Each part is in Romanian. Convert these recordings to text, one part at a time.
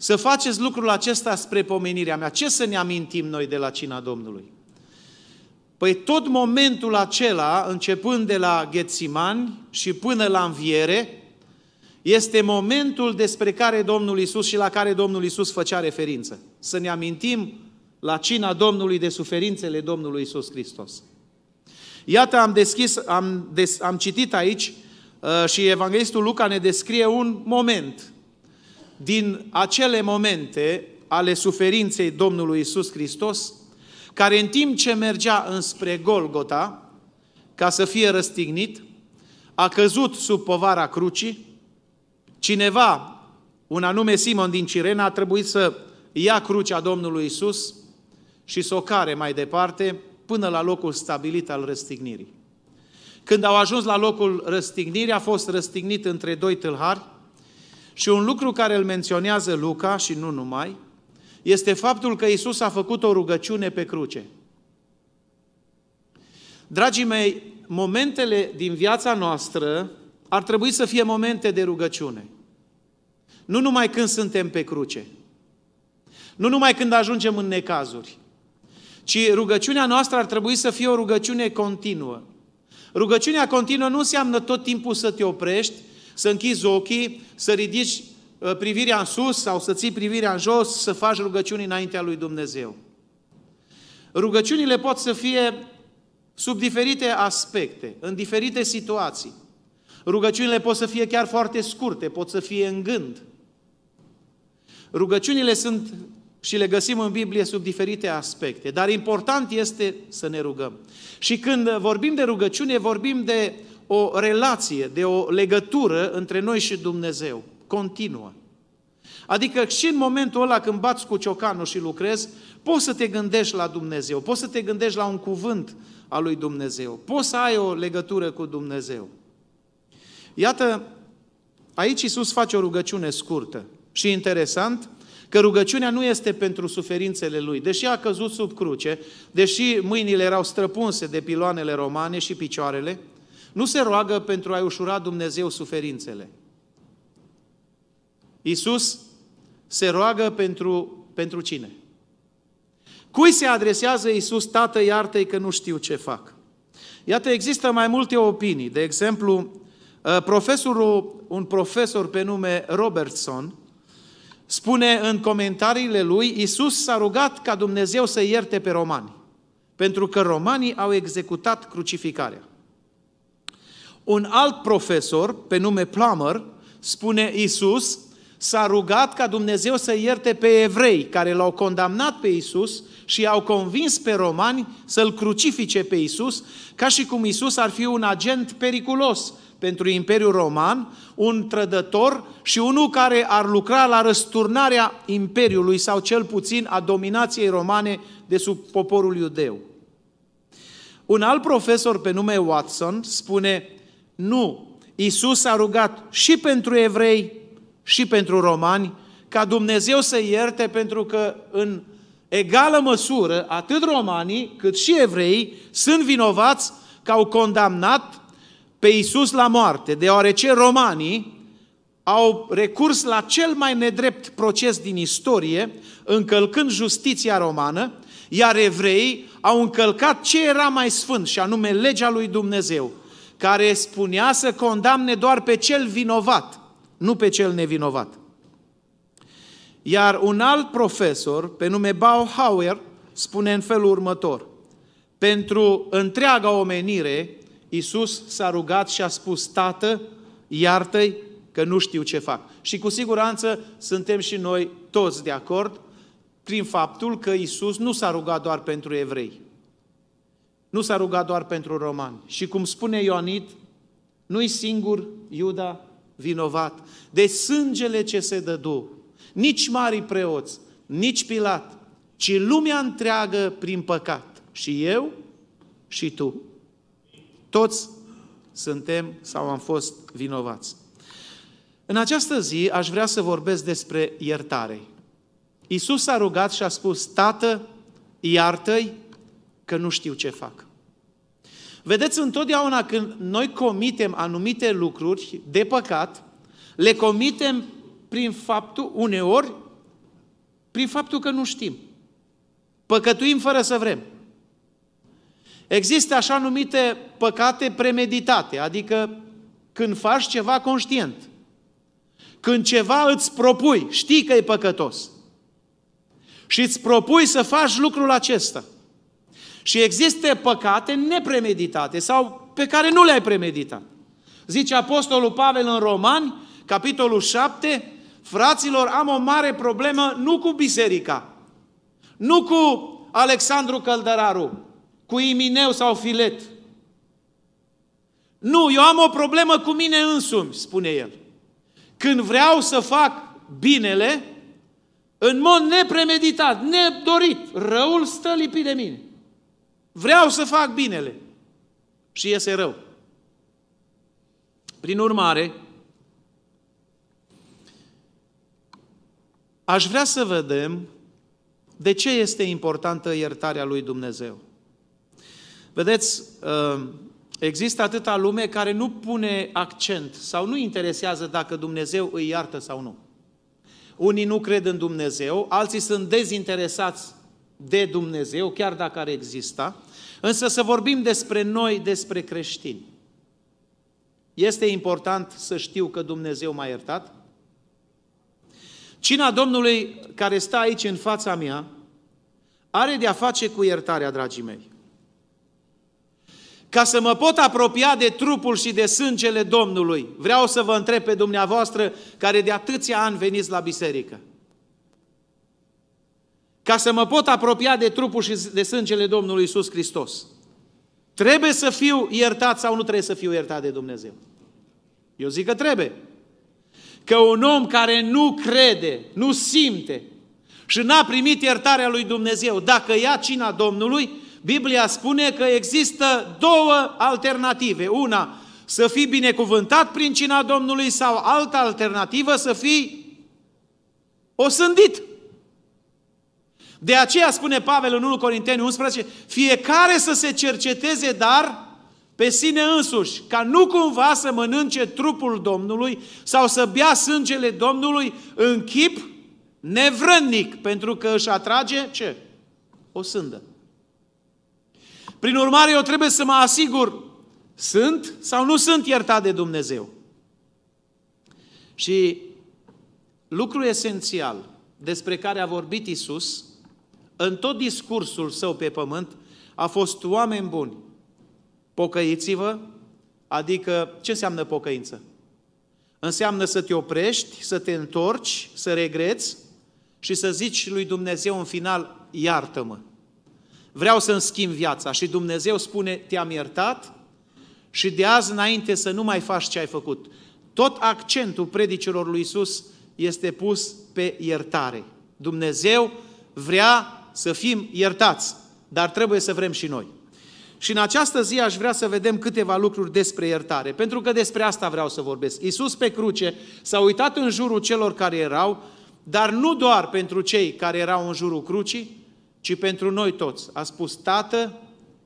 Să faceți lucrul acesta spre pomenirea mea. Ce să ne amintim noi de la cina Domnului? Păi tot momentul acela, începând de la Ghețimani și până la înviere, este momentul despre care Domnul Isus și la care Domnul Isus făcea referință. Să ne amintim la cina Domnului de suferințele Domnului Isus Hristos. Iată, am deschis, am, des, am citit aici uh, și Evanghelistul Luca ne descrie un moment din acele momente ale suferinței Domnului Isus Hristos, care în timp ce mergea înspre Golgota, ca să fie răstignit, a căzut sub povara crucii, cineva, un anume Simon din Cirena, a trebuit să ia crucea Domnului Isus și să o care mai departe până la locul stabilit al răstignirii. Când au ajuns la locul răstignirii, a fost răstignit între doi tâlhari, și un lucru care îl menționează Luca și nu numai, este faptul că Isus a făcut o rugăciune pe cruce. Dragii mei, momentele din viața noastră ar trebui să fie momente de rugăciune. Nu numai când suntem pe cruce. Nu numai când ajungem în necazuri. Ci rugăciunea noastră ar trebui să fie o rugăciune continuă. Rugăciunea continuă nu înseamnă tot timpul să te oprești să închizi ochii, să ridici uh, privirea în sus sau să ții privirea în jos, să faci rugăciuni înaintea lui Dumnezeu. Rugăciunile pot să fie sub diferite aspecte, în diferite situații. Rugăciunile pot să fie chiar foarte scurte, pot să fie în gând. Rugăciunile sunt și le găsim în Biblie sub diferite aspecte, dar important este să ne rugăm. Și când vorbim de rugăciune, vorbim de o relație, de o legătură între noi și Dumnezeu, continuă. Adică și în momentul ăla când bați cu ciocanul și lucrezi, poți să te gândești la Dumnezeu, poți să te gândești la un cuvânt al lui Dumnezeu, poți să ai o legătură cu Dumnezeu. Iată, aici Iisus face o rugăciune scurtă și interesant că rugăciunea nu este pentru suferințele lui. Deși a căzut sub cruce, deși mâinile erau străpunse de piloanele romane și picioarele, nu se roagă pentru a-i ușura Dumnezeu suferințele. Iisus se roagă pentru, pentru cine? Cui se adresează Iisus, Tată, iartă-i că nu știu ce fac? Iată, există mai multe opinii. De exemplu, uh, profesorul, un profesor pe nume Robertson, spune în comentariile lui, Iisus s-a rugat ca Dumnezeu să ierte pe romani, pentru că romanii au executat crucificarea. Un alt profesor, pe nume Plummer, spune Isus s-a rugat ca Dumnezeu să ierte pe evrei care l-au condamnat pe Isus și au convins pe romani să-l crucifice pe Isus, ca și cum Isus ar fi un agent periculos pentru Imperiul Roman, un trădător și unul care ar lucra la răsturnarea Imperiului sau cel puțin a dominației romane de sub poporul iudeu. Un alt profesor pe nume Watson spune nu. Isus a rugat și pentru evrei și pentru romani ca Dumnezeu să ierte pentru că în egală măsură atât romanii cât și evrei, sunt vinovați că au condamnat pe Isus la moarte, deoarece romanii au recurs la cel mai nedrept proces din istorie, încălcând justiția romană, iar evrei au încălcat ce era mai sfânt, și anume legea lui Dumnezeu care spunea să condamne doar pe cel vinovat, nu pe cel nevinovat. Iar un alt profesor, pe nume Bauhauer, spune în felul următor. Pentru întreaga omenire, Isus s-a rugat și a spus, Tată, iartă-i că nu știu ce fac. Și cu siguranță suntem și noi toți de acord prin faptul că Isus nu s-a rugat doar pentru evrei. Nu s-a rugat doar pentru romani. Și cum spune Ioanit, nu-i singur Iuda vinovat. De sângele ce se dădu, nici mari preoți, nici Pilat, ci lumea întreagă prin păcat. Și eu și tu. Toți suntem sau am fost vinovați. În această zi aș vrea să vorbesc despre iertare. Iisus a rugat și a spus, Tată, iartă-i că nu știu ce fac. Vedeți, întotdeauna când noi comitem anumite lucruri de păcat, le comitem prin faptul, uneori, prin faptul că nu știm. Păcătuim fără să vrem. Există așa numite păcate premeditate, adică când faci ceva conștient, când ceva îți propui, știi că e păcătos și îți propui să faci lucrul acesta – și există păcate nepremeditate sau pe care nu le-ai premeditat. Zice Apostolul Pavel în Romani, capitolul 7, fraților, am o mare problemă nu cu biserica, nu cu Alexandru Căldăraru, cu Imineu sau Filet. Nu, eu am o problemă cu mine însumi, spune el. Când vreau să fac binele, în mod nepremeditat, nedorit, răul stă lipit de mine. Vreau să fac binele. Și iese rău. Prin urmare, aș vrea să vedem de ce este importantă iertarea lui Dumnezeu. Vedeți, uh, există atâta lume care nu pune accent sau nu interesează dacă Dumnezeu îi iartă sau nu. Unii nu cred în Dumnezeu, alții sunt dezinteresați de Dumnezeu, chiar dacă ar exista. Însă să vorbim despre noi, despre creștini. Este important să știu că Dumnezeu m-a iertat? Cina Domnului care stă aici în fața mea are de-a face cu iertarea, dragii mei. Ca să mă pot apropia de trupul și de sângele Domnului, vreau să vă întreb pe dumneavoastră care de atâția ani veniți la biserică ca să mă pot apropia de trupul și de sângele Domnului Isus Hristos. Trebuie să fiu iertat sau nu trebuie să fiu iertat de Dumnezeu? Eu zic că trebuie. Că un om care nu crede, nu simte și n-a primit iertarea lui Dumnezeu, dacă ia cina Domnului, Biblia spune că există două alternative. Una, să fii binecuvântat prin cina Domnului sau alta alternativă, să fii osândit de aceea spune Pavel în 1 Corinteni 11, fiecare să se cerceteze, dar pe sine însuși, ca nu cumva să mănânce trupul Domnului sau să bea sângele Domnului în chip nevrânnic, pentru că își atrage ce? O sândă. Prin urmare, eu trebuie să mă asigur, sunt sau nu sunt iertat de Dumnezeu. Și lucru esențial despre care a vorbit Isus în tot discursul său pe pământ, a fost oameni buni. Pocăiți-vă, adică ce înseamnă pocăință? Înseamnă să te oprești, să te întorci, să regreți și să zici lui Dumnezeu în final, iartă-mă. Vreau să-mi schimb viața și Dumnezeu spune, te-am iertat și de azi înainte să nu mai faci ce ai făcut. Tot accentul predicilor lui Isus este pus pe iertare. Dumnezeu vrea să fim iertați, dar trebuie să vrem și noi. Și în această zi aș vrea să vedem câteva lucruri despre iertare, pentru că despre asta vreau să vorbesc. Iisus pe cruce s-a uitat în jurul celor care erau, dar nu doar pentru cei care erau în jurul crucii, ci pentru noi toți. A spus, Tată,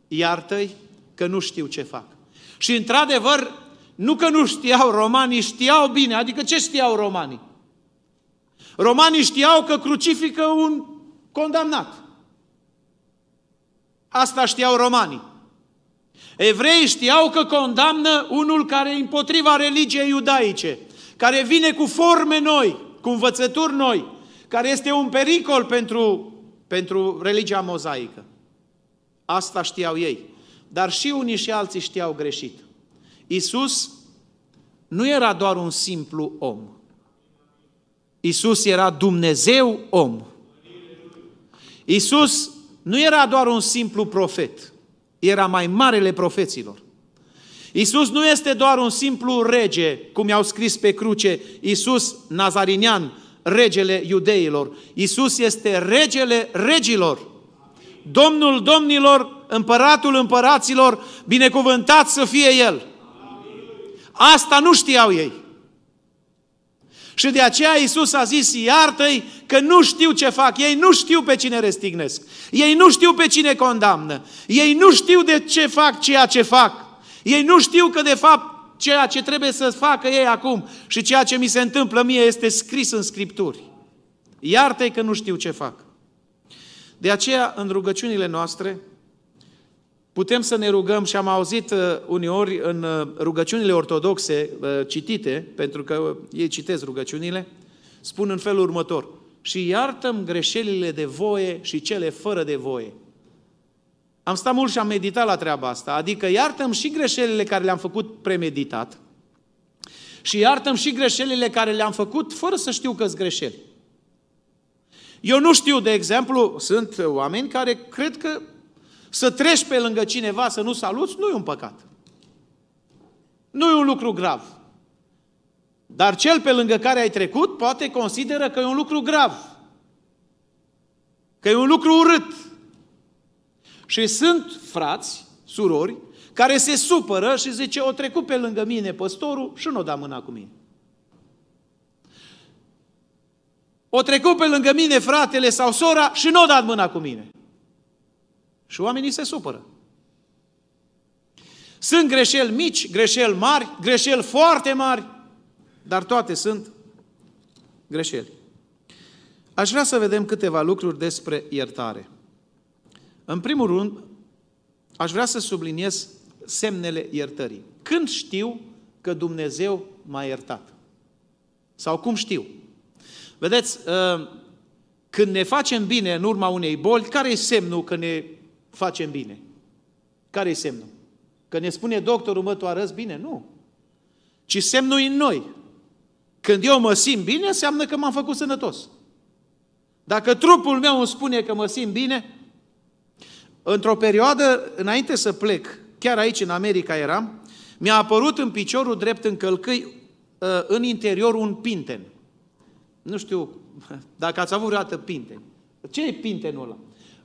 iartă-i că nu știu ce fac. Și într-adevăr, nu că nu știau romanii, știau bine. Adică ce știau romanii? Romanii știau că crucifică un condamnat. Asta știau romanii. Evreii știau că condamnă unul care e împotriva religiei iudaice, care vine cu forme noi, cu învățături noi, care este un pericol pentru, pentru religia mozaică. Asta știau ei. Dar și unii și alții știau greșit. Isus nu era doar un simplu om. Isus era Dumnezeu om. Isus nu era doar un simplu profet, era mai marele profeților. Isus nu este doar un simplu rege, cum i-au scris pe cruce, Isus Nazarinian, regele iudeilor. Isus este regele regilor, Domnul domnilor, împăratul împăraților, binecuvântat să fie El. Asta nu știau ei. Și de aceea Isus a zis, iartă-i că nu știu ce fac, ei nu știu pe cine restignesc, ei nu știu pe cine condamnă, ei nu știu de ce fac ceea ce fac, ei nu știu că de fapt ceea ce trebuie să facă ei acum și ceea ce mi se întâmplă mie este scris în Scripturi. Iartă-i că nu știu ce fac. De aceea, în rugăciunile noastre, Putem să ne rugăm și am auzit uh, uneori în uh, rugăciunile ortodoxe uh, citite, pentru că ei citesc rugăciunile, spun în felul următor, și iartăm greșelile de voie și cele fără de voie. Am stat mult și am meditat la treaba asta, adică iartăm și greșelile care le-am făcut premeditat și iartăm și greșelile care le-am făcut fără să știu că-s greșeli. Eu nu știu, de exemplu, sunt oameni care cred că să treci pe lângă cineva să nu saluți, nu e un păcat. Nu e un lucru grav. Dar cel pe lângă care ai trecut poate consideră că e un lucru grav. Că e un lucru urât. Și sunt frați, surori, care se supără și zice, o trecut pe lângă mine păstorul și nu o da mâna cu mine. O trecut pe lângă mine fratele sau sora și nu o dat mâna cu mine. Și oamenii se supără. Sunt greșeli mici, greșeli mari, greșeli foarte mari, dar toate sunt greșeli. Aș vrea să vedem câteva lucruri despre iertare. În primul rând, aș vrea să subliniez semnele iertării. Când știu că Dumnezeu m-a iertat? Sau cum știu? Vedeți, ă, când ne facem bine în urma unei boli, care e semnul că ne facem bine. care e semnul? Că ne spune doctorul, mă, tu arăți bine? Nu. Ci semnul e în noi. Când eu mă simt bine, înseamnă că m-am făcut sănătos. Dacă trupul meu îmi spune că mă simt bine, într-o perioadă, înainte să plec, chiar aici în America eram, mi-a apărut în piciorul drept în călcâi, ă, în interior, un pinten. Nu știu dacă ați avut vreodată pinten. Ce e pintenul ăla?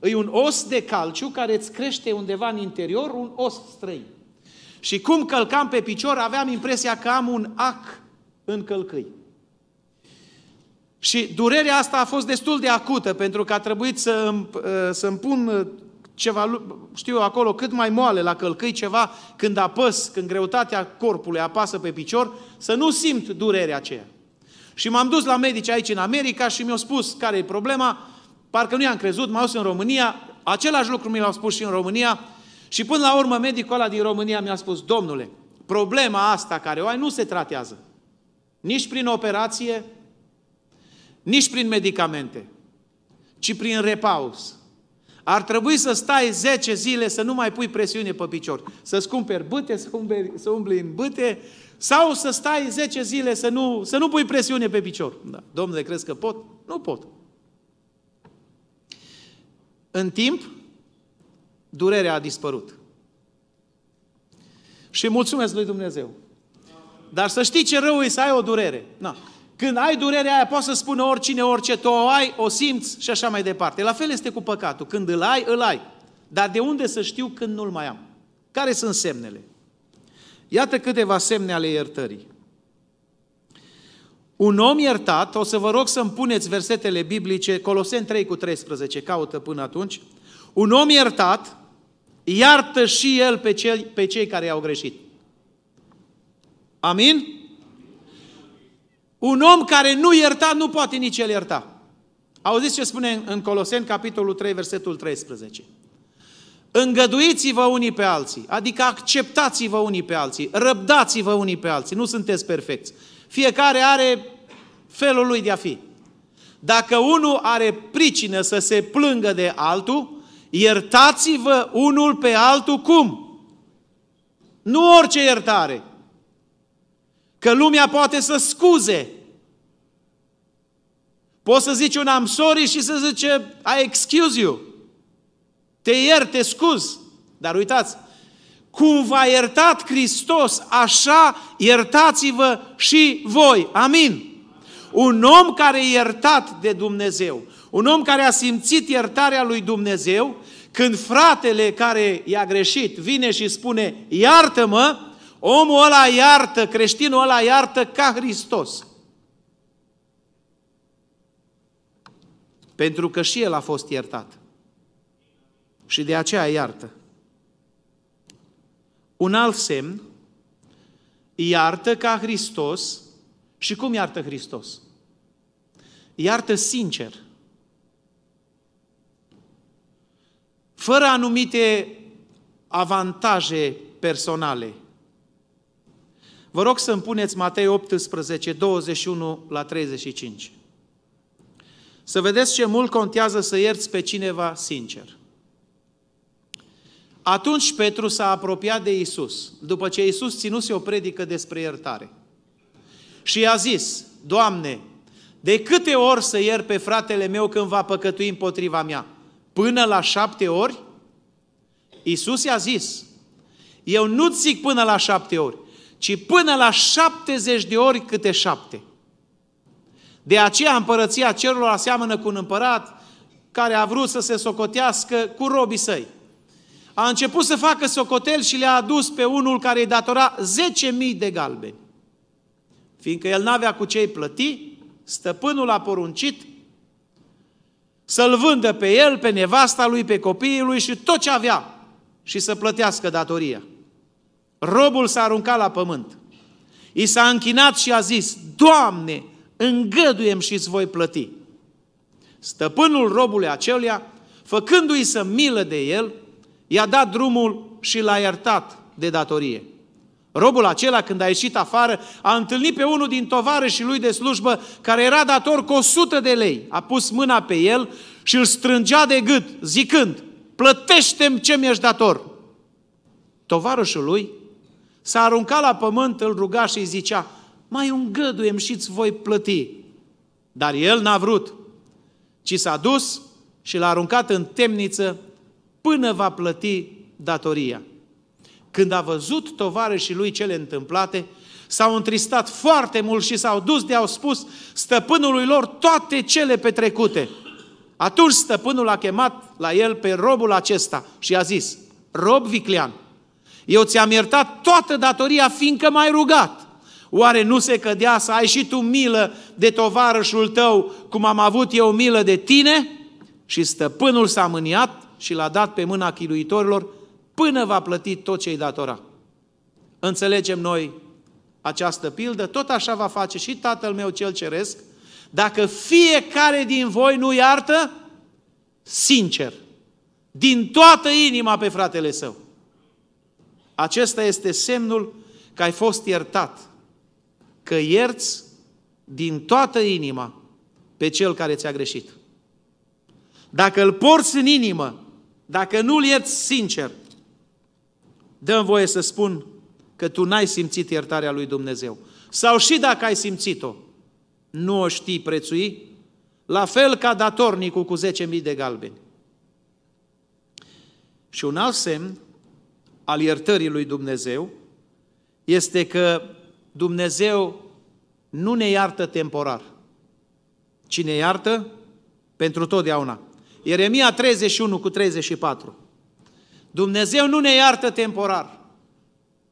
E un os de calciu care îți crește undeva în interior un os străin. Și cum călcam pe picior, aveam impresia că am un ac în călcâi. Și durerea asta a fost destul de acută, pentru că a trebuit să îmi, ă, să îmi pun ceva, știu eu, acolo cât mai moale la călcâi, ceva când apăs, când greutatea corpului apasă pe picior, să nu simt durerea aceea. Și m-am dus la medici aici în America și mi-au spus care e problema. Parcă nu i-am crezut, m-au în România, același lucru mi l-au spus și în România și până la urmă medicul ăla din România mi-a spus, domnule, problema asta care o ai nu se tratează. Nici prin operație, nici prin medicamente, ci prin repaus. Ar trebui să stai 10 zile să nu mai pui presiune pe picior. Să-ți cumperi bâte, să umbli, să umbli în bâte, sau să stai 10 zile să nu, să nu pui presiune pe picior. Da. Domnule, crezi că pot? Nu pot. În timp, durerea a dispărut. Și mulțumesc lui Dumnezeu. Dar să știi ce rău e să ai o durere. Na. Când ai durerea aia, poți să spună oricine, orice, tu o ai, o simți și așa mai departe. La fel este cu păcatul. Când îl ai, îl ai. Dar de unde să știu când nu-l mai am? Care sunt semnele? Iată câteva semne ale iertării. Un om iertat, o să vă rog să-mi puneți versetele biblice, Coloseni 3 cu 13, caută până atunci. Un om iertat iartă și el pe, cei, pe cei care i-au greșit. Amin? Un om care nu ierta, nu poate nici el ierta. Auziți ce spune în Coloseni, capitolul 3, versetul 13. Îngăduiți-vă unii pe alții, adică acceptați-vă unii pe alții, răbdați-vă unii pe alții, nu sunteți perfecți. Fiecare are felul lui de a fi. Dacă unul are pricină să se plângă de altul, iertați-vă unul pe altul cum? Nu orice iertare. Că lumea poate să scuze. Poți să zici un am sorry și să zice I excuse you. Te iert, te scuz. Dar uitați, cum v-a iertat Hristos, așa iertați-vă și voi. Amin. Un om care e iertat de Dumnezeu, un om care a simțit iertarea lui Dumnezeu, când fratele care i-a greșit vine și spune, iartă-mă, omul ăla iartă, creștinul ăla iartă ca Hristos. Pentru că și el a fost iertat. Și de aceea iartă. Un alt semn, iartă ca Hristos. Și cum iartă Hristos? Iartă sincer. Fără anumite avantaje personale. Vă rog să-mi puneți Matei 18, 21 la 35. Să vedeți ce mult contează să ierți pe cineva sincer. Atunci Petru s-a apropiat de Isus, după ce Isus ținuse o predică despre iertare. Și i-a zis, Doamne, de câte ori să ier pe fratele meu când va păcătui împotriva mea? Până la șapte ori? Isus i-a zis, eu nu zic până la șapte ori, ci până la șaptezeci de ori câte șapte. De aceea împărăția cerurilor aseamănă cu un împărat care a vrut să se socotească cu robii săi a început să facă socotel și le-a adus pe unul care îi datora 10.000 de galbeni. Fiindcă el n-avea cu ce-i plăti, stăpânul a poruncit să-l vândă pe el, pe nevasta lui, pe copiii lui și tot ce avea și să plătească datoria. Robul s-a aruncat la pământ. I s-a închinat și a zis, Doamne, îngăduiem și îți voi plăti. Stăpânul robului acelia, făcându-i să milă de el, i-a dat drumul și l-a iertat de datorie. Robul acela, când a ieșit afară, a întâlnit pe unul din și lui de slujbă, care era dator cu 100 de lei. A pus mâna pe el și îl strângea de gât, zicând, plătește-mi ce mi-ești dator. Tovarășul lui s-a aruncat la pământ, îl ruga și îi zicea, mai găduiem și îți voi plăti. Dar el n-a vrut, ci s-a dus și l-a aruncat în temniță până va plăti datoria. Când a văzut tovarășii lui cele întâmplate, s-au întristat foarte mult și s-au dus de-au spus stăpânului lor toate cele petrecute. Atunci stăpânul a chemat la el pe robul acesta și a zis, rob viclean, eu ți-am iertat toată datoria fiindcă m-ai rugat. Oare nu se cădea să ai și tu milă de tovarășul tău, cum am avut eu milă de tine? Și stăpânul s-a mâniat și l-a dat pe mâna chiluitorilor până va plăti tot ce-i datora. Înțelegem noi această pildă, tot așa va face și Tatăl meu cel ceresc, dacă fiecare din voi nu iartă, sincer, din toată inima pe fratele său. Acesta este semnul că ai fost iertat, că ierți din toată inima pe cel care ți-a greșit. Dacă îl porți în inimă dacă nu-l ierți sincer, dăm voie să spun că tu n-ai simțit iertarea lui Dumnezeu. Sau și dacă ai simțit-o, nu o știi prețui, la fel ca datornicul cu 10.000 de galbeni. Și un alt semn al iertării lui Dumnezeu este că Dumnezeu nu ne iartă temporar, Cine ne iartă pentru totdeauna. Ieremia 31 cu 34. Dumnezeu nu ne iartă temporar.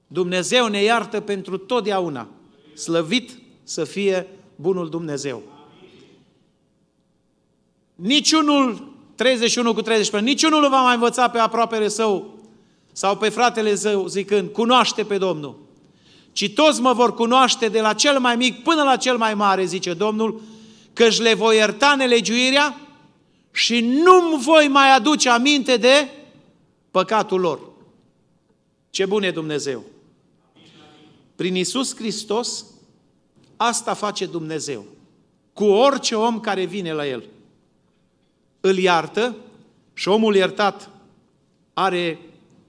Dumnezeu ne iartă pentru totdeauna. Slăvit să fie bunul Dumnezeu. Niciunul, 31 cu 34, niciunul nu va mai învăța pe aproapele său sau pe fratele său zicând, cunoaște pe Domnul. Ci toți mă vor cunoaște de la cel mai mic până la cel mai mare, zice Domnul, că își le voi ierta nelegiuirea și nu-mi voi mai aduce aminte de păcatul lor. Ce bun e Dumnezeu! Prin Isus Hristos, asta face Dumnezeu. Cu orice om care vine la El. Îl iartă și omul iertat are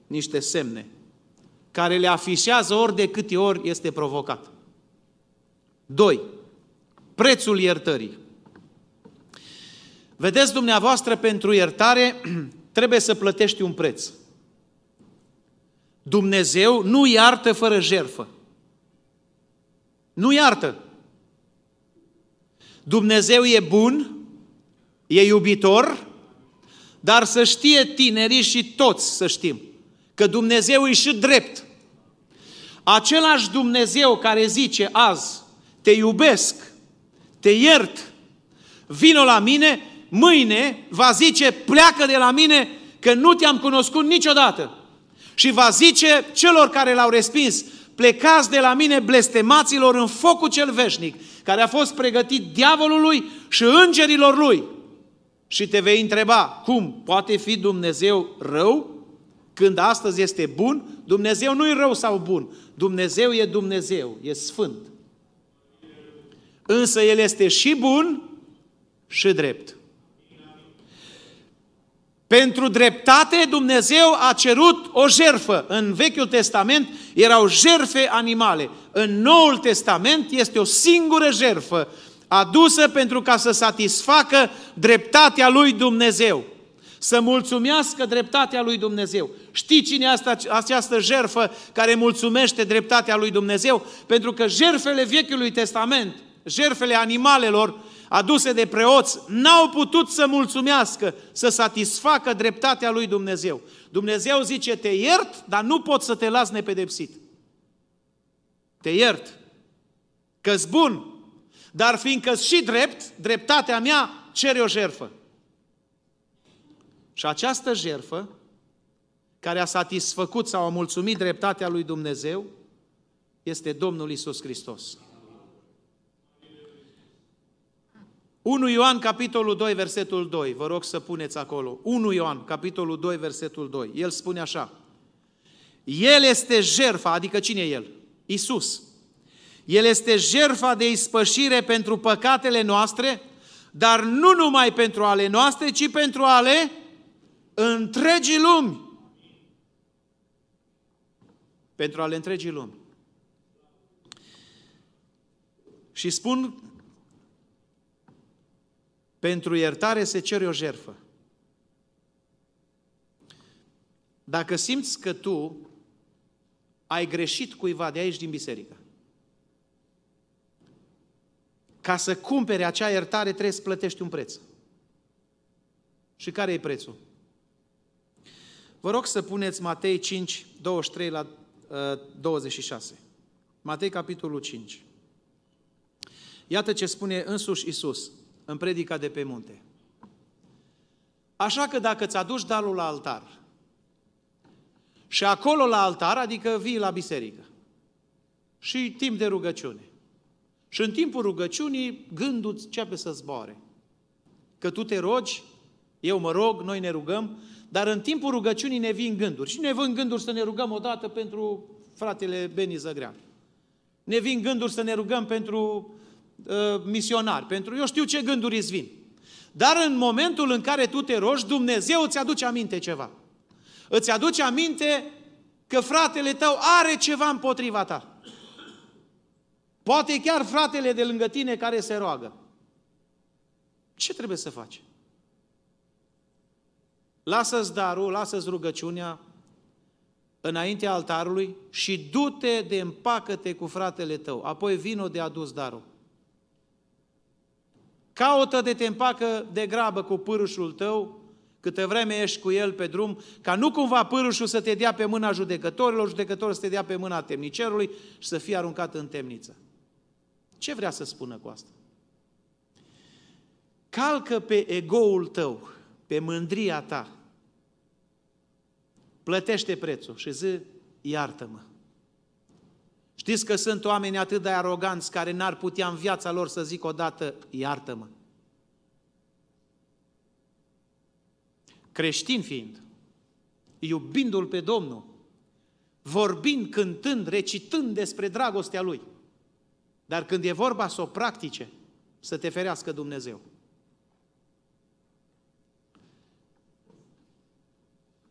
niște semne care le afișează ori de câte ori este provocat. 2. Prețul iertării. Vedeți dumneavoastră, pentru iertare trebuie să plătești un preț. Dumnezeu nu iartă fără jerfă. Nu iartă. Dumnezeu e bun, e iubitor, dar să știe tinerii și toți să știm că Dumnezeu e și drept. Același Dumnezeu care zice azi, te iubesc, te iert, vino la mine, mâine va zice, pleacă de la mine că nu te-am cunoscut niciodată. Și va zice celor care l-au respins, plecați de la mine blestemaților în focul cel veșnic, care a fost pregătit diavolului și îngerilor lui. Și te vei întreba, cum poate fi Dumnezeu rău când astăzi este bun? Dumnezeu nu e rău sau bun. Dumnezeu e Dumnezeu, e sfânt. Însă El este și bun și drept. Pentru dreptate Dumnezeu a cerut o jerfă. În Vechiul Testament erau jerfe animale. În Noul Testament este o singură jerfă adusă pentru ca să satisfacă dreptatea lui Dumnezeu. Să mulțumească dreptatea lui Dumnezeu. Știi cine asta, această jerfă care mulțumește dreptatea lui Dumnezeu? Pentru că jerfele Vechiului Testament, jerfele animalelor, aduse de preoți n-au putut să mulțumească, să satisfacă dreptatea lui Dumnezeu. Dumnezeu zice, te iert, dar nu pot să te las nepedepsit. Te iert, că bun, dar fiindcă și drept, dreptatea mea cere o jerfă. Și această jerfă, care a satisfăcut sau a mulțumit dreptatea lui Dumnezeu, este Domnul Isus Hristos. 1 Ioan, capitolul 2, versetul 2. Vă rog să puneți acolo. 1 Ioan, capitolul 2, versetul 2. El spune așa. El este jerfa, adică cine e El? Isus. El este jerfa de ispășire pentru păcatele noastre, dar nu numai pentru ale noastre, ci pentru ale întregii lumi. Pentru ale întregii lumi. Și spun pentru iertare se cere o jerfă. Dacă simți că tu ai greșit cuiva de aici din biserică, ca să cumpere acea iertare trebuie să plătești un preț. Și care e prețul? Vă rog să puneți Matei 5, 23 la 26. Uh, Matei capitolul 5. Iată ce spune însuși Isus în predica de pe munte. Așa că dacă îți aduci darul la altar și acolo la altar, adică vii la biserică și timp de rugăciune. Și în timpul rugăciunii gândul începe să zboare. Că tu te rogi, eu mă rog, noi ne rugăm, dar în timpul rugăciunii ne vin gânduri. Și ne vin gânduri să ne rugăm odată pentru fratele Beni Zăgrean. Ne vin gânduri să ne rugăm pentru Uh, misionari, pentru eu știu ce gânduri îți vin. Dar în momentul în care tu te rogi, Dumnezeu îți aduce aminte ceva. Îți aduce aminte că fratele tău are ceva împotriva ta. Poate chiar fratele de lângă tine care se roagă. Ce trebuie să faci? Lasă-ți darul, lasă-ți rugăciunea înaintea altarului și du-te de împacă cu fratele tău. Apoi vino de adus darul. Caută de te împacă de grabă cu pârâșul tău, câte vreme ești cu el pe drum, ca nu cumva pârâșul să te dea pe mâna judecătorilor, judecătorul să te dea pe mâna temnicerului și să fie aruncat în temniță. Ce vrea să spună cu asta? Calcă pe egoul tău, pe mândria ta, plătește prețul și zi, iartă-mă. Știți că sunt oameni atât de aroganți care n-ar putea în viața lor să zic odată, iartă-mă. Creștin fiind, iubindu-L pe Domnul, vorbind, cântând, recitând despre dragostea Lui. Dar când e vorba să o practice, să te ferească Dumnezeu.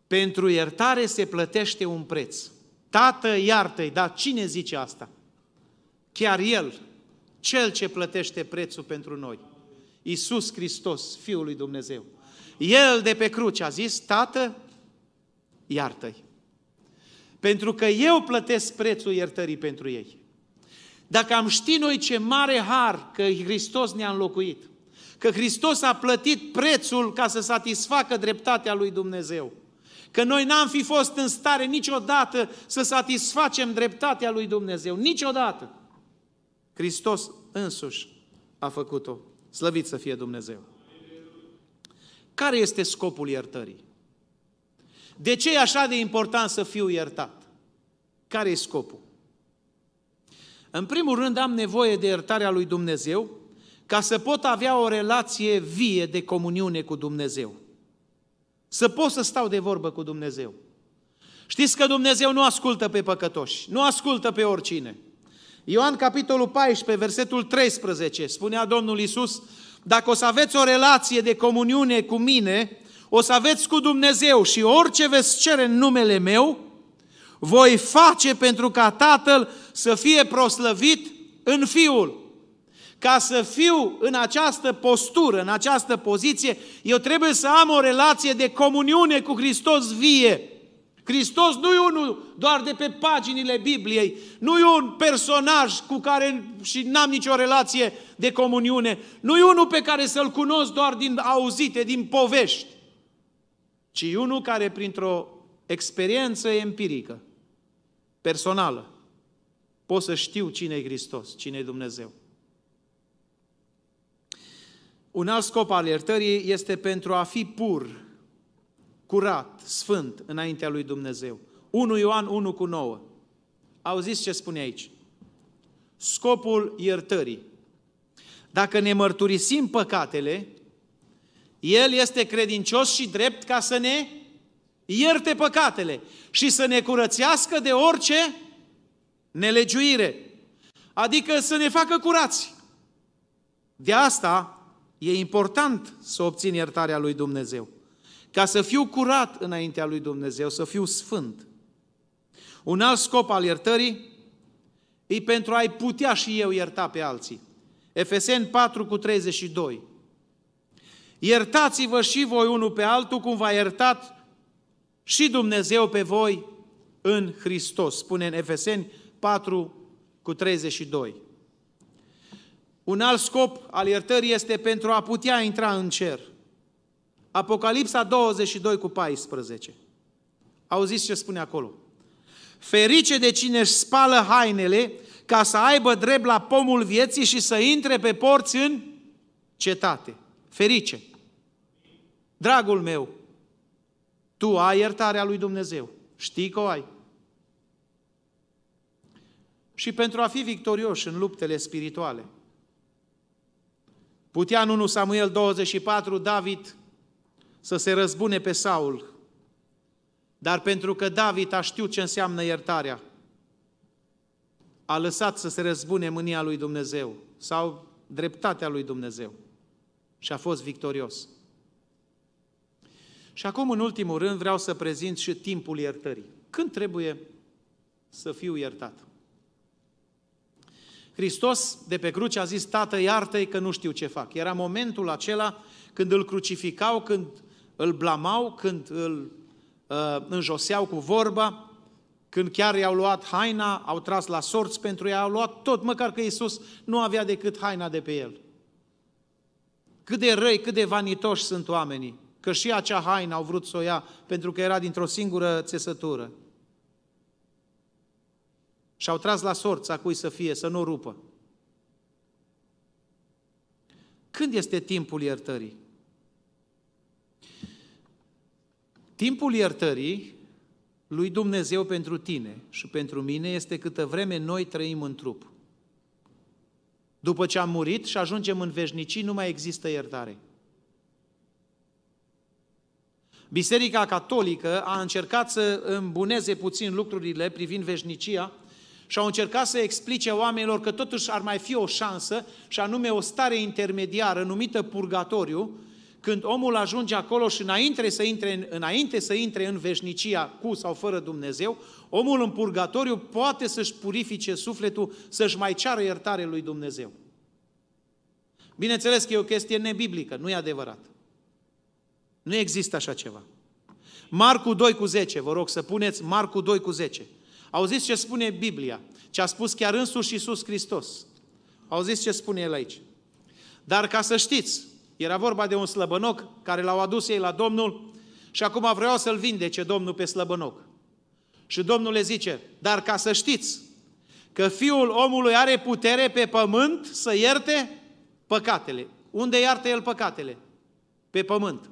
Pentru iertare se plătește un preț. Tată, iartă-i, dar cine zice asta? Chiar El, Cel ce plătește prețul pentru noi. Iisus Hristos, Fiul lui Dumnezeu. El de pe cruce a zis, Tată, iartă-i. Pentru că eu plătesc prețul iertării pentru ei. Dacă am ști noi ce mare har că Hristos ne-a înlocuit, că Hristos a plătit prețul ca să satisfacă dreptatea lui Dumnezeu, Că noi n-am fi fost în stare niciodată să satisfacem dreptatea lui Dumnezeu. Niciodată. Hristos însuși a făcut-o. Slăvit să fie Dumnezeu. Care este scopul iertării? De ce e așa de important să fiu iertat? Care e scopul? În primul rând am nevoie de iertarea lui Dumnezeu ca să pot avea o relație vie de comuniune cu Dumnezeu. Să pot să stau de vorbă cu Dumnezeu. Știți că Dumnezeu nu ascultă pe păcătoși, nu ascultă pe oricine. Ioan capitolul 14, versetul 13, spunea Domnul Iisus, dacă o să aveți o relație de comuniune cu mine, o să aveți cu Dumnezeu și orice veți cere în numele meu, voi face pentru ca Tatăl să fie proslăvit în Fiul ca să fiu în această postură, în această poziție, eu trebuie să am o relație de comuniune cu Hristos vie. Hristos nu e unul doar de pe paginile Bibliei, nu e un personaj cu care și n-am nicio relație de comuniune, nu e unul pe care să-l cunosc doar din auzite, din povești, ci unul care printr-o experiență empirică, personală, pot să știu cine e Hristos, cine e Dumnezeu. Un alt scop al iertării este pentru a fi pur, curat, sfânt înaintea lui Dumnezeu. 1 Ioan 1 cu 9. Auziți ce spune aici? Scopul iertării. Dacă ne mărturisim păcatele, El este credincios și drept ca să ne ierte păcatele și să ne curățească de orice nelegiuire. Adică să ne facă curați. De asta E important să obțin iertarea lui Dumnezeu. Ca să fiu curat înaintea lui Dumnezeu, să fiu sfânt. Un alt scop al iertării e pentru a-i putea și eu ierta pe alții. Efeseni 4 cu 32. Iertați-vă și voi unul pe altul cum v-a iertat și Dumnezeu pe voi în Hristos. Spune în Efeseni 4 cu 32. Un alt scop al iertării este pentru a putea intra în cer. Apocalipsa 22 cu 14. Auziți ce spune acolo. Ferice de cine își spală hainele ca să aibă drept la pomul vieții și să intre pe porți în cetate. Ferice! Dragul meu, tu ai iertarea lui Dumnezeu. Știi că o ai. Și pentru a fi victorioși în luptele spirituale – Putea în 1 Samuel 24 David să se răzbune pe Saul, dar pentru că David a știut ce înseamnă iertarea, a lăsat să se răzbune mânia lui Dumnezeu sau dreptatea lui Dumnezeu și a fost victorios. Și acum, în ultimul rând, vreau să prezint și timpul iertării. Când trebuie să fiu iertat? Hristos de pe cruce a zis, Tată, iartă-i că nu știu ce fac. Era momentul acela când îl crucificau, când îl blamau, când îl uh, înjoseau cu vorba, când chiar i-au luat haina, au tras la sorți pentru ea, au luat tot, măcar că Iisus nu avea decât haina de pe el. Cât de răi, cât de vanitoși sunt oamenii, că și acea haină au vrut să o ia pentru că era dintr-o singură țesătură. Și au tras la sorți a cui să fie, să nu rupă. Când este timpul iertării? Timpul iertării lui Dumnezeu pentru tine și pentru mine este câtă vreme noi trăim în trup. După ce am murit și ajungem în veșnicii, nu mai există iertare. Biserica Catolică a încercat să îmbuneze puțin lucrurile privind veșnicia, și au încercat să explice oamenilor că totuși ar mai fi o șansă, și anume o stare intermediară numită purgatoriu, când omul ajunge acolo și înainte să intre, înainte să intre în veșnicia cu sau fără Dumnezeu, omul în purgatoriu poate să-și purifice sufletul, să-și mai ceară iertare lui Dumnezeu. Bineînțeles că e o chestie nebiblică, nu e adevărat. Nu există așa ceva. Marcu 2 cu 10, vă rog să puneți Marcu 2 cu 10. Auziți ce spune Biblia, ce a spus chiar însuși Iisus Hristos. Auziți ce spune el aici. Dar ca să știți, era vorba de un slăbănoc care l-au adus ei la Domnul și acum vreau să-l vindece Domnul pe slăbănoc. Și Domnul le zice, dar ca să știți că Fiul omului are putere pe pământ să ierte păcatele. Unde iartă El păcatele? Pe pământ.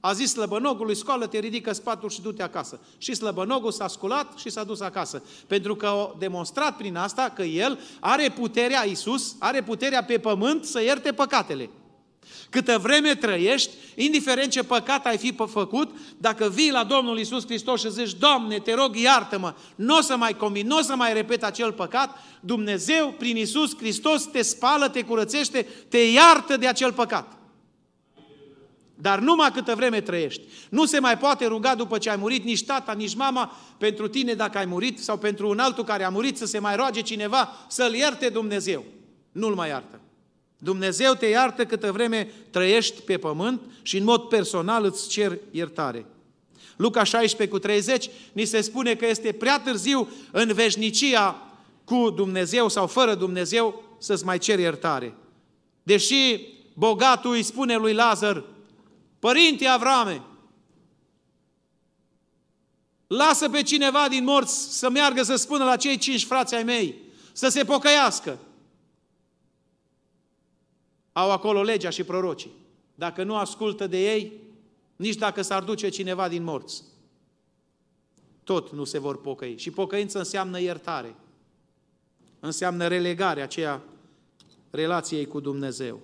A zis slăbănogului, scoală-te, ridică spatul și du-te acasă. Și slăbănogul s-a sculat și s-a dus acasă. Pentru că a demonstrat prin asta că el are puterea, Iisus, are puterea pe pământ să ierte păcatele. Câtă vreme trăiești, indiferent ce păcat ai fi făcut, dacă vii la Domnul Isus Hristos și zici, Doamne, te rog, iartă-mă, nu o să mai comin, nu o să mai repet acel păcat, Dumnezeu, prin Isus Hristos, te spală, te curățește, te iartă de acel păcat. Dar numai câtă vreme trăiești. Nu se mai poate ruga după ce ai murit nici tata, nici mama pentru tine dacă ai murit sau pentru un altul care a murit să se mai roage cineva să-l ierte Dumnezeu. Nu-l mai iartă. Dumnezeu te iartă câtă vreme trăiești pe pământ și în mod personal îți cer iertare. Luca 16 cu 30 ni se spune că este prea târziu în veșnicia cu Dumnezeu sau fără Dumnezeu să-ți mai ceri iertare. Deși bogatul îi spune lui Lazar, Părinte Avrame, lasă pe cineva din morți să meargă să spună la cei cinci frați ai mei, să se pocăiască. Au acolo legea și prorocii. Dacă nu ascultă de ei, nici dacă s-ar duce cineva din morți, tot nu se vor pocăi. Și pocăință înseamnă iertare, înseamnă relegarea aceea relației cu Dumnezeu.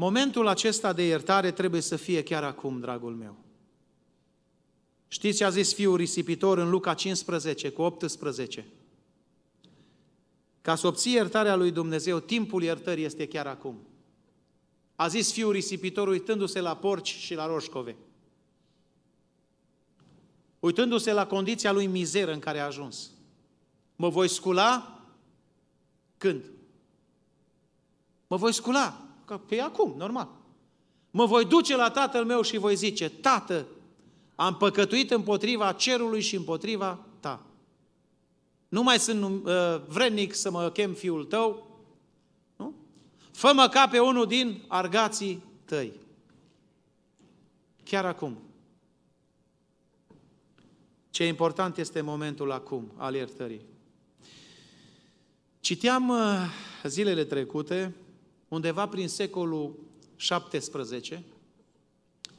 Momentul acesta de iertare trebuie să fie chiar acum, dragul meu. Știți ce a zis fiul risipitor în Luca 15 cu 18? Ca să obții iertarea lui Dumnezeu, timpul iertării este chiar acum. A zis fiul risipitor uitându-se la porci și la roșcove. Uitându-se la condiția lui mizeră în care a ajuns. Mă voi scula când? Mă voi scula Că pe păi, acum, normal. Mă voi duce la tatăl meu și voi zice, tată, am păcătuit împotriva cerului și împotriva ta. Nu mai sunt uh, vrednic să mă chem fiul tău. Nu? Fă-mă ca pe unul din argații tăi. Chiar acum. Ce important este momentul acum al iertării. Citeam uh, zilele trecute undeva prin secolul 17,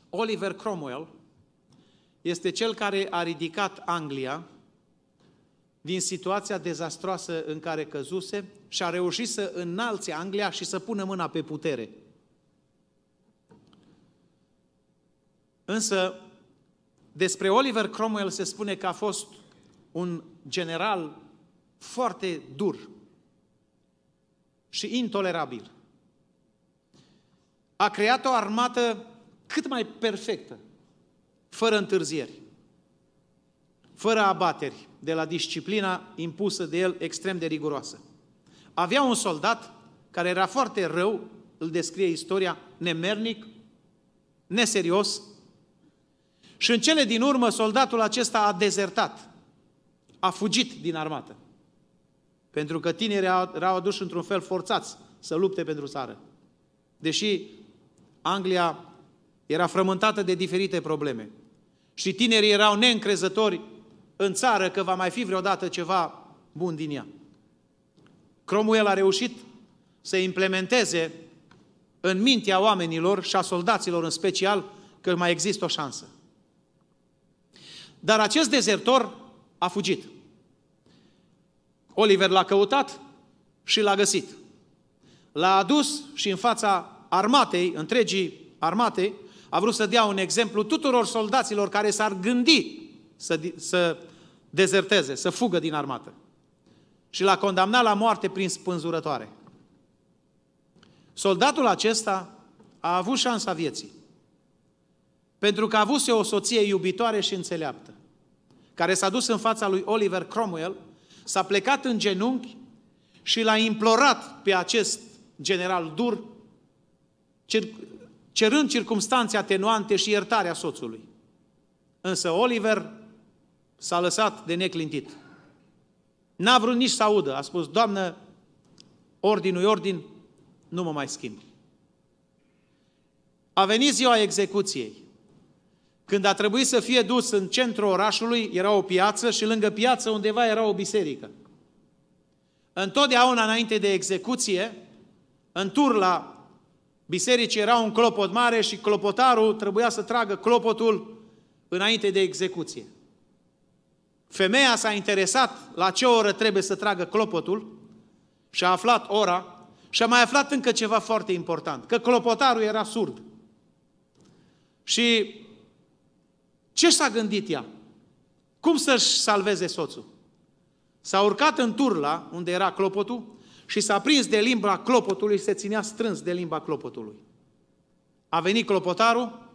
Oliver Cromwell este cel care a ridicat Anglia din situația dezastroasă în care căzuse și a reușit să înalțe Anglia și să pună mâna pe putere. Însă, despre Oliver Cromwell se spune că a fost un general foarte dur și intolerabil a creat o armată cât mai perfectă, fără întârzieri, fără abateri de la disciplina impusă de el extrem de riguroasă. Avea un soldat care era foarte rău, îl descrie istoria, nemernic, neserios, și în cele din urmă soldatul acesta a dezertat, a fugit din armată. Pentru că tinerii erau aduși într-un fel forțați să lupte pentru țară. Deși Anglia era frământată de diferite probleme. Și tinerii erau neîncrezători în țară că va mai fi vreodată ceva bun din ea. Cromwell a reușit să implementeze în mintea oamenilor și a soldaților în special că mai există o șansă. Dar acest dezertor a fugit. Oliver l-a căutat și l-a găsit. L-a adus și în fața armatei, întregii armate, a vrut să dea un exemplu tuturor soldaților care s-ar gândi să, să dezerteze, să fugă din armată. Și l-a condamnat la moarte prin spânzurătoare. Soldatul acesta a avut șansa vieții. Pentru că a avut o soție iubitoare și înțeleaptă, care s-a dus în fața lui Oliver Cromwell, s-a plecat în genunchi și l-a implorat pe acest general dur cer, cerând circumstanțe atenuante și iertarea soțului. Însă Oliver s-a lăsat de neclintit. N-a vrut nici să audă. A spus, Doamnă, ordinul ordin, nu mă mai schimb. A venit ziua execuției. Când a trebuit să fie dus în centrul orașului, era o piață și lângă piață undeva era o biserică. Întotdeauna înainte de execuție, în tur la Biserici era un clopot mare și clopotarul trebuia să tragă clopotul înainte de execuție. Femeia s-a interesat la ce oră trebuie să tragă clopotul și a aflat ora și a mai aflat încă ceva foarte important, că clopotarul era surd. Și ce s-a gândit ea? Cum să-și salveze soțul? S-a urcat în turla unde era clopotul și s-a prins de limba clopotului și se ținea strâns de limba clopotului. A venit clopotarul,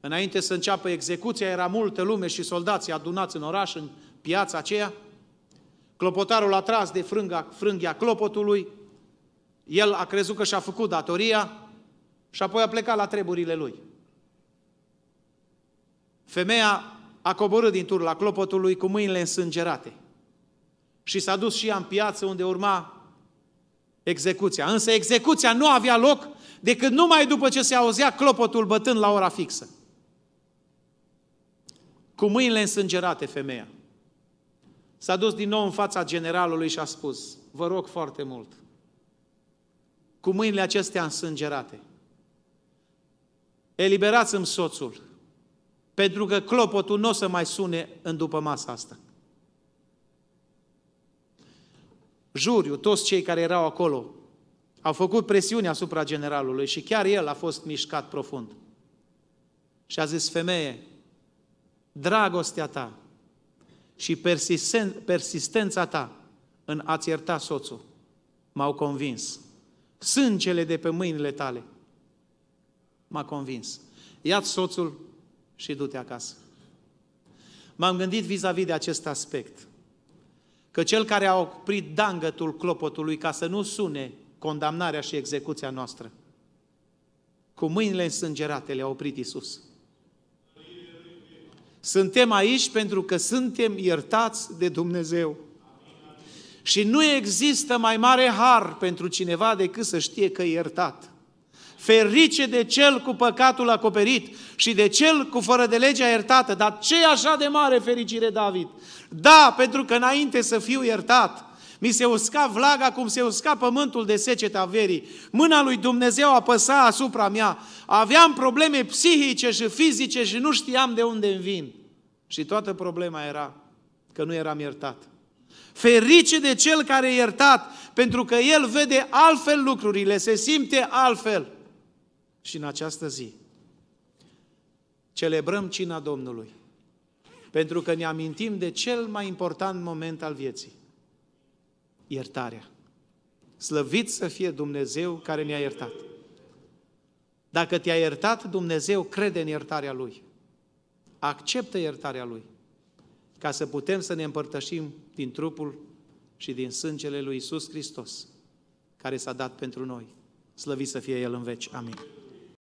înainte să înceapă execuția, era multă lume și soldații adunați în oraș, în piața aceea. Clopotarul a tras de frânga, frânghia clopotului, el a crezut că și-a făcut datoria și apoi a plecat la treburile lui. Femeia a coborât din tur la clopotului cu mâinile însângerate și s-a dus și ea în piață unde urma execuția. Însă execuția nu avea loc decât numai după ce se auzea clopotul bătând la ora fixă. Cu mâinile însângerate femeia. S-a dus din nou în fața generalului și a spus, vă rog foarte mult, cu mâinile acestea însângerate, eliberați-mi soțul, pentru că clopotul nu o să mai sune în după masa asta. juriu, toți cei care erau acolo, au făcut presiune asupra generalului și chiar el a fost mișcat profund. Și a zis, femeie, dragostea ta și persistența ta în a-ți ierta soțul m-au convins. Sângele de pe mâinile tale m-a convins. Ia-ți soțul și du-te acasă. M-am gândit vis-a-vis de acest aspect – că cel care a oprit dangătul clopotului ca să nu sune condamnarea și execuția noastră, cu mâinile însângerate le-a oprit Isus. Suntem aici pentru că suntem iertați de Dumnezeu. Și nu există mai mare har pentru cineva decât să știe că e iertat ferice de cel cu păcatul acoperit și de cel cu fără de legea iertată. Dar ce așa de mare fericire, David? Da, pentru că înainte să fiu iertat, mi se usca vlaga cum se usca pământul de a verii. Mâna lui Dumnezeu apăsa asupra mea. Aveam probleme psihice și fizice și nu știam de unde îmi vin. Și toată problema era că nu eram iertat. Ferice de cel care e iertat, pentru că el vede altfel lucrurile, se simte altfel și în această zi celebrăm cina Domnului, pentru că ne amintim de cel mai important moment al vieții, iertarea. Slăvit să fie Dumnezeu care ne-a iertat. Dacă te-a iertat, Dumnezeu crede în iertarea Lui. Acceptă iertarea Lui ca să putem să ne împărtășim din trupul și din sângele lui Isus Hristos, care s-a dat pentru noi. Slăvit să fie El în veci. Amin.